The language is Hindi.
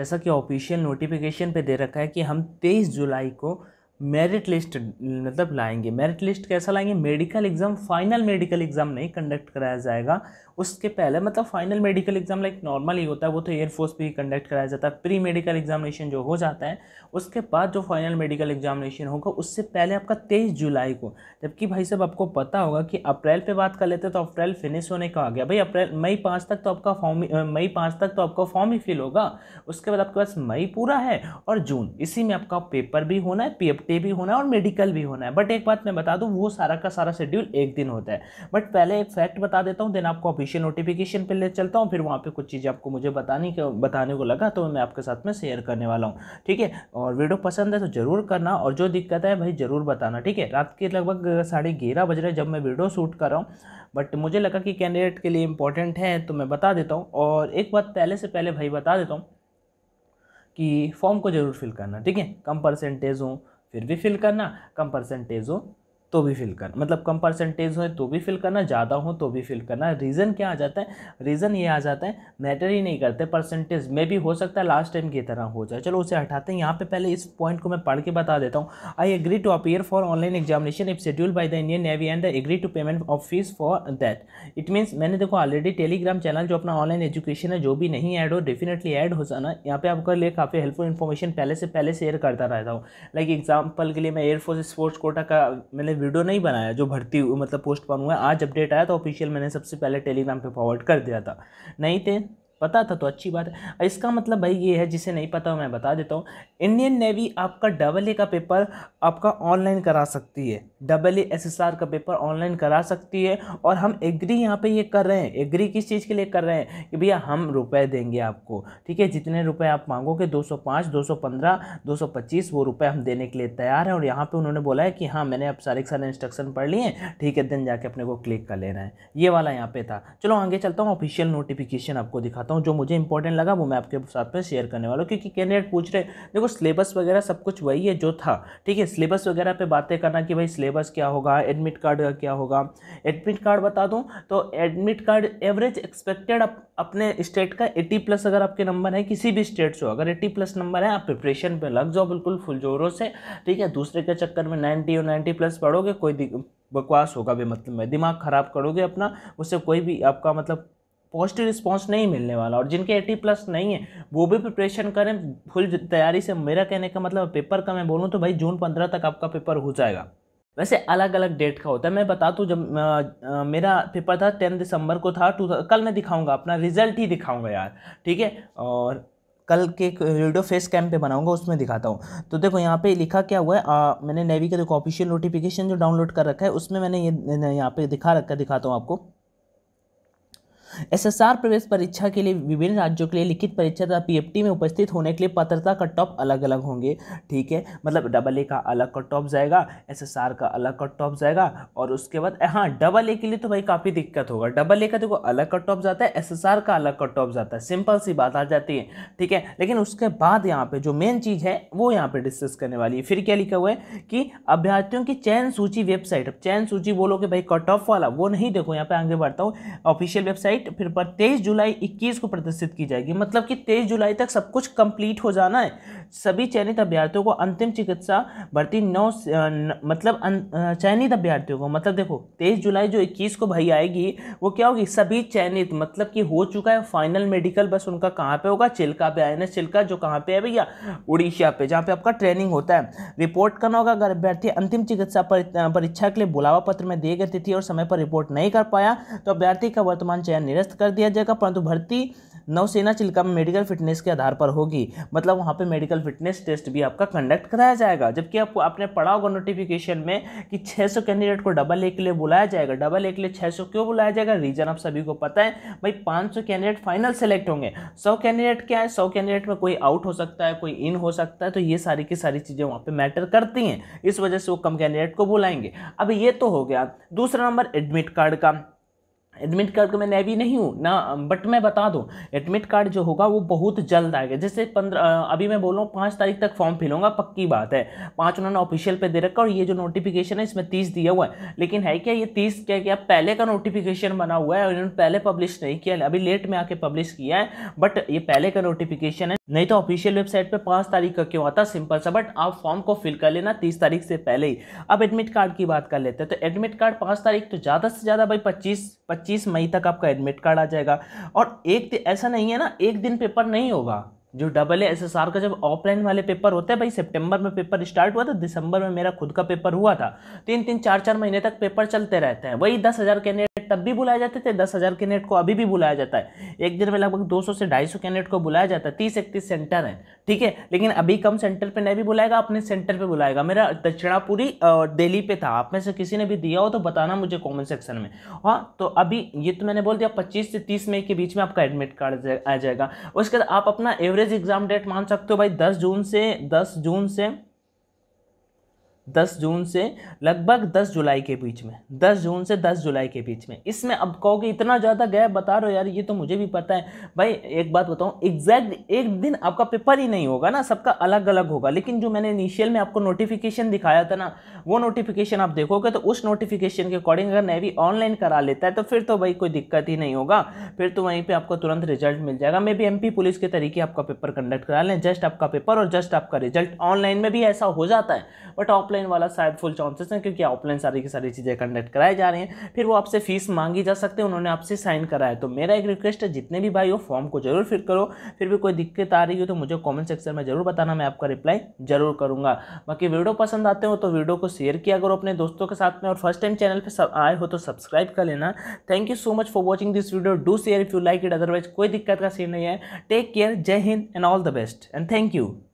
जैसा कि ऑफिशियल नोटिफिकेशन पे दे रखा है कि हम 23 जुलाई को मेरिट लिस्ट मतलब लाएंगे मेरिट लिस्ट कैसा लाएंगे medical exam final medical exam नहीं कंडक्ट कराया जाएगा उसके पहले मतलब final medical exam like normal ही होता है वो तो एयरफोर्स पे ही कंडक्ट कराया जाता है प्री मेडिकल एग्जामिनेशन जो हो जाता है उसके बाद जो फाइनल मेडिकल एग्जामिनेशन होगा उससे पहले आपका तेईस जुलाई को जबकि भाई साहब आपको पता होगा कि अप्रैल पर बात कर लेते तो अप्रैल फिनिश होने का आ गया भाई अप्रैल मई पाँच तक तो आपका फॉर्म मई पाँच तक तो आपका फॉर्म ही फिल होगा उसके बाद आपके पास मई पूरा है और जून इसी में आपका पेपर भी होना है पी पे भी होना है और मेडिकल भी होना है बट एक बात मैं बता दूँ वो सारा का सारा शेड्यूल एक दिन होता है बट पहले एक फैक्ट बता देता हूँ देन आपको ऑफिशियल नोटिफिकेशन पर ले चलता हूँ फिर वहाँ पर कुछ चीज़ें आपको मुझे बताने के बताने को लगा तो मैं आपके साथ में शेयर करने वाला हूँ ठीक है और वीडियो पसंद है तो ज़रूर करना और जो दिक्कत है भाई ज़रूर बताना ठीक है रात के लगभग साढ़े ग्यारह बज रहे जब मैं वीडियो शूट कर रहा हूँ बट मुझे लगा कि कैंडिडेट के लिए इंपॉर्टेंट है तो मैं बता देता हूँ और एक बात पहले से पहले भाई बता देता हूँ कि फॉर्म को ज़रूर फिल करना ठीक है कम परसेंटेज हो फिर भी फिल करना कम परसेंटेज हो तो भी फिल करना मतलब कम परसेंटेज हो तो भी फिल करना ज़्यादा हो तो भी फिल करना रीज़न क्या आ जाता है रीज़न ये आ जाता है मैटर ही नहीं करते परसेंटेज में भी हो सकता है लास्ट टाइम की तरह हो जाए चलो उसे हटाते हैं यहाँ पे पहले इस पॉइंट को मैं पढ़ के बता देता हूँ I agree to appear for online examination if schedule by the Indian Navy and agree to payment of fees for that it means मैंने देखो ऑलरेडी टेलीग्राम चैनल जो अपना ऑनलाइन एजुकेशन है जो भी नहीं ऐड हो डेफिनेटली ऐड हो जाना यहाँ पे आपके लिए काफ़ी हेल्पफुल इन्फॉर्मेशन पहले से पहले शेयर करता रहता हूँ लाइक एग्जाम्पल के लिए मैं एयरफोर्स स्पोर्ट्स कोटा का मैंने वीडियो नहीं बनाया जो भर्ती मतलब पोस्ट पान हुआ आज अपडेट आया तो ऑफिशियल मैंने सबसे पहले टेलीग्राम पर फॉरवर्ड कर दिया था नहीं थे पता था तो अच्छी बात है इसका मतलब भाई ये है जिसे नहीं पता मैं बता देता हूँ इंडियन नेवी आपका डबल ए का पेपर आपका ऑनलाइन करा सकती है डबल ए एस का पेपर ऑनलाइन करा सकती है और हम एग्री यहाँ पे ये कर रहे हैं एग्री किस चीज़ के लिए कर रहे हैं कि भैया हम रुपए देंगे आपको ठीक है जितने रुपए आप मांगोगे 205, 215, 225 वो रुपए हम देने के लिए तैयार हैं और यहाँ पे उन्होंने बोला है कि हाँ मैंने अब सारे सारे इंस्ट्रक्शन पढ़ लिए हैं ठीक है दिन जाके अपने को क्लिक कर लेना है ये वाला यहाँ पे था चलो आगे चलता हूँ ऑफिशियल नोटिफिकेशन आपको दिखाता करता हूँ जो मुझे इंपॉर्टेंट लगा वो मैं आपके साथ पे शेयर करने वाला हूँ क्योंकि कैंडिडेट पूछ रहे देखो सिलेबस वगैरह सब कुछ वही है जो था ठीक है सिलेबस वगैरह पे बातें करना कि भाई सिलेबस क्या होगा एडमिट कार्ड का क्या होगा एडमिट कार्ड बता दूँ तो admit card average expected up, अपने स्टेट का एट्टी प्लस अगर आपके नंबर है किसी भी स्टेट से हो अगर एटी प्लस नंबर है आप प्रिपरेशन पर लग जाओ बिल्कुल फुल जोरों से ठीक है दूसरे के चक्कर में नाइन्टी और नाइन्टी प्लस पढ़ोगे कोई बकवास होगा भी मतलब मैं दिमाग ख़राब करोगे अपना उससे कोई भी आपका मतलब पॉजिटिव रिस्पॉन्स नहीं मिलने वाला और जिनके एटी प्लस नहीं है वो भी प्रिपरेशन करें फुल तैयारी से मेरा कहने का मतलब पेपर का मैं बोलूँ तो भाई जून पंद्रह तक आपका पेपर हो जाएगा वैसे अलग अलग डेट का होता है मैं बता दूँ तो जब आ, आ, मेरा पेपर था टेन दिसंबर को था टू कल मैं दिखाऊंगा अपना रिजल्ट ही दिखाऊंगा यार ठीक है और कल के एक वीडियो फेस कैम पे बनाऊंगा उसमें दिखाता हूँ तो देखो यहाँ पे लिखा क्या हुआ है आ, मैंने नेवी का देखो ऑफिशियल नोटिफिकेशन जो डाउनलोड कर रखा है उसमें मैंने ये यहाँ पे दिखा रखा दिखाता हूँ आपको एसएसआर प्रवेश परीक्षा के लिए विभिन्न राज्यों के लिए लिखित परीक्षा तथा पीएफटी में उपस्थित होने के लिए पात्रता कट ऑफ अलग अलग होंगे ठीक है मतलब डबल ए का अलग कट ऑफ जाएगा एसएसआर का अलग कट ऑफ जाएगा और उसके बाद हाँ डबल ए के लिए तो भाई काफ़ी दिक्कत होगा डबल ए का देखो अलग कट ऑफ जाता है एस का अलग कट ऑफ जाता है सिंपल सी बात आ जाती है ठीक है लेकिन उसके बाद यहाँ पे जो मेन चीज़ है वो यहाँ पे डिस्कस करने वाली है फिर क्या लिखा हुआ है कि अभ्यर्थियों की चयन सूची वेबसाइट चयन सूची बोलो कि भाई कट ऑफ वाला वो नहीं देखो यहाँ पे आगे बढ़ता हूँ ऑफिशियल वेबसाइट डेट फिर पर तेईस जुलाई इक्कीस को प्रदर्शित की जाएगी मतलब कि तेईस जुलाई तक सब कुछ कंप्लीट हो जाना है सभी चयनित अभ्यर्थियों को अंतिम चिकित्सा भर्ती नौ मतलब अं, चयनित अभ्यर्थियों को मतलब देखो तेईस जुलाई जो इक्कीस को भाई आएगी वो क्या होगी सभी चयनित मतलब कि हो चुका है फाइनल मेडिकल बस उनका कहाँ पर होगा चिल्का पे आए चिल्का जो कहाँ पर है भैया उड़ीसा पे जहाँ पर आपका ट्रेनिंग होता है रिपोर्ट करना होगा अगर अभ्यर्थी अंतिम चिकित्सा परीक्षा के लिए बुलावा पत्र में दिए गए तिथि और समय पर रिपोर्ट नहीं कर पाया तो अभ्यर्थी का वर्तमान चयन निरस्त कर दिया जाएगा परंतु भर्ती नौसेना चिल्का में मेडिकल फिटनेस के आधार पर होगी मतलब वहाँ पे मेडिकल फिटनेस टेस्ट भी आपका कंडक्ट कराया जाएगा जबकि आपको आपने पढ़ा होगा नोटिफिकेशन में कि 600 कैंडिडेट को डबल ए के लिए बुलाया जाएगा डबल ए के लिए 600 क्यों बुलाया जाएगा रीजन आप सभी को पता है भाई 500 कैंडिडेट फाइनल सेलेक्ट होंगे सौ कैंडिडेट क्या है सौ कैंडिडेट में कोई आउट हो सकता है कोई इन हो सकता है तो ये सारी की सारी चीज़ें वहाँ पर मैटर करती हैं इस वजह से वो कम कैंडिडेट को बुलाएंगे अब ये तो हो गया दूसरा नंबर एडमिट कार्ड का एडमिट कार्ड को मैं नैवी नहीं हूँ ना बट मैं बता दूँ एडमिट कार्ड जो होगा वो बहुत जल्द आएगा जैसे पंद्रह अभी मैं बोल रहा हूँ पाँच तारीख तक फॉर्म फिल होगा पक्की बात है पाँच उन्होंने ऑफिशियल पे दे रखा और ये जो नोटिफिकेशन है इसमें तीस दिया हुआ है लेकिन है क्या ये तीस क्या क्या पहले का नोटिफिकेशन बना हुआ है और इन्होंने पहले पब्लिश नहीं किया अभी लेट में आके पब्लिश किया है बट ये पहले का नोटिफिकेशन है नहीं तो ऑफिशियल वेबसाइट पे पाँच तारीख का क्यों आता सिंपल सा बट आप फॉर्म को फिल कर लेना तीस तारीख से पहले ही अब एडमिट कार्ड की बात कर लेते हैं तो एडमिट कार्ड पाँच तारीख तो ज़्यादा से ज़्यादा भाई पच्चीस पच्चीस मई तक आपका एडमिट कार्ड आ जाएगा और एक ऐसा नहीं है ना एक दिन पेपर नहीं होगा जो डबल एस एस आर का जब ऑफलाइन वाले पेपर होते हैं भाई सितंबर में पेपर स्टार्ट हुआ था दिसंबर में मेरा खुद का पेपर हुआ था तीन तीन चार चार महीने तक पेपर चलते रहते हैं वही दस हज़ार कैंडिडेट तब भी बुलाए जाते थे दस हज़ार कैंडिडेट को अभी भी बुलाया जाता है एक दिन में लगभग दो सौ से ढाई सौ कैंडिडेट को बुलाया जाता है तीस इकतीस सेंटर है ठीक है लेकिन अभी कम सेंटर पर नहीं भी बुलाएगा अपने सेंटर पर बुलाएगा मेरा दक्षिणापुरी दिल्ली पे था आप में से किसी ने भी दिया हो तो बताना मुझे कॉमेंट सेक्शन में हाँ तो अभी ये तो मैंने बोल दिया पच्चीस से तीस मई के बीच में आपका एडमिट कार्ड आ जाएगा उसके बाद आप अपना एवरेज एवरेज एग्जाम डेट मान सकते हो भाई दस जून से दस जून से दस जून से लगभग दस जुलाई के बीच में दस जून से दस जुलाई के बीच में इसमें अब कहोगे इतना ज़्यादा गैप बता रहे हो यार ये तो मुझे भी पता है भाई एक बात बताऊँ एग्जैक्ट एक दिन आपका पेपर ही नहीं होगा ना सबका अलग अलग होगा लेकिन जो मैंने इनिशियल में आपको नोटिफिकेशन दिखाया था ना वो नोटिफिकेशन आप देखोगे तो उस नोटिफिकेशन के अकॉर्डिंग अगर नेवी ऑनलाइन करा लेता है तो फिर तो भाई कोई दिक्कत ही नहीं होगा फिर तो वहीं पर आपको तुरंत रिजल्ट मिल जाएगा मे भी एम पुलिस के तरीके आपका पेपर कंडक्ट करा लें जस्ट आपका पेपर और जस्ट आपका रिजल्ट ऑनलाइन में भी ऐसा हो जाता है बट ऑफलाइन ऑफलाइन वाला शायद फुल चांसेस हैं क्योंकि ऑफलाइन सारी की सारी चीज़ें कंडक्ट कराई जा रही हैं फिर वो आपसे फीस मांगी जा सकते हैं उन्होंने आपसे साइन कराया तो मेरा एक रिक्वेस्ट है जितने भी भाई हो फॉर्म को जरूर फिल करो फिर भी कोई दिक्कत आ रही हो तो मुझे कॉमेंट सेक्शन में जरूर बताना मैं आपका रिप्लाई जरूर करूँगा बाकी वीडियो पसंद आते हो तो वीडियो को शेयर किया करो अपने दोस्तों के साथ में और फर्स्ट टाइम चैनल पर आए हो तो सब्सक्राइब कर लेना thank you so much for watching this video do share if you like it otherwise कोई दिक्कत का सीन नहीं है take care Jai Hind and all the best and thank you